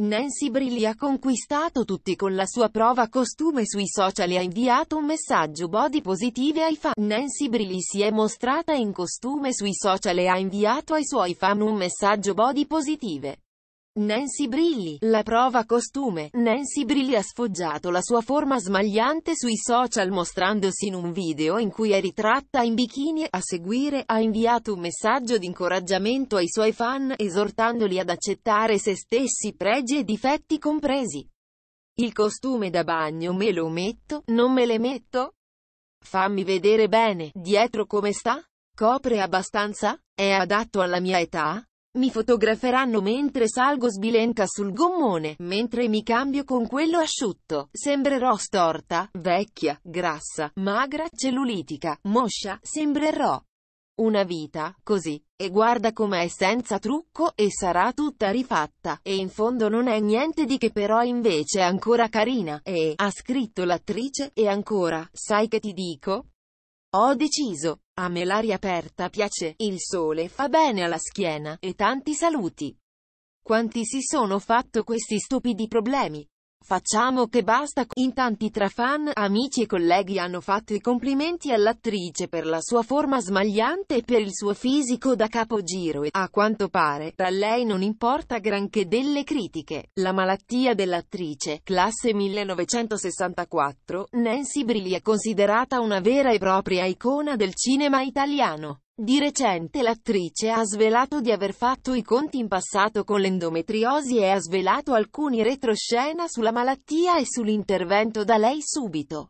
Nancy Brilli ha conquistato tutti con la sua prova costume sui social e ha inviato un messaggio body positive ai fan. Nancy Brilli si è mostrata in costume sui social e ha inviato ai suoi fan un messaggio body positive. Nancy Brilli, la prova costume. Nancy Brilli ha sfoggiato la sua forma smagliante sui social mostrandosi in un video in cui è ritratta in bikini. A seguire, ha inviato un messaggio di incoraggiamento ai suoi fan, esortandoli ad accettare se stessi pregi e difetti compresi. Il costume da bagno me lo metto, non me le metto? Fammi vedere bene, dietro come sta? Copre abbastanza? È adatto alla mia età? Mi fotograferanno mentre salgo sbilenca sul gommone, mentre mi cambio con quello asciutto. Sembrerò storta, vecchia, grassa, magra, cellulitica, moscia, sembrerò. Una vita, così, e guarda com'è senza trucco, e sarà tutta rifatta, e in fondo non è niente di che però invece è ancora carina, e, ha scritto l'attrice, e ancora, sai che ti dico? Ho deciso. A me l'aria aperta piace, il sole fa bene alla schiena, e tanti saluti. Quanti si sono fatto questi stupidi problemi? Facciamo che basta. In tanti tra fan, amici e colleghi hanno fatto i complimenti all'attrice per la sua forma smagliante e per il suo fisico da capogiro e, a quanto pare, a lei non importa granché delle critiche. La malattia dell'attrice, classe 1964, Nancy Brilli è considerata una vera e propria icona del cinema italiano. Di recente l'attrice ha svelato di aver fatto i conti in passato con l'endometriosi e ha svelato alcuni retroscena sulla malattia e sull'intervento da lei subito.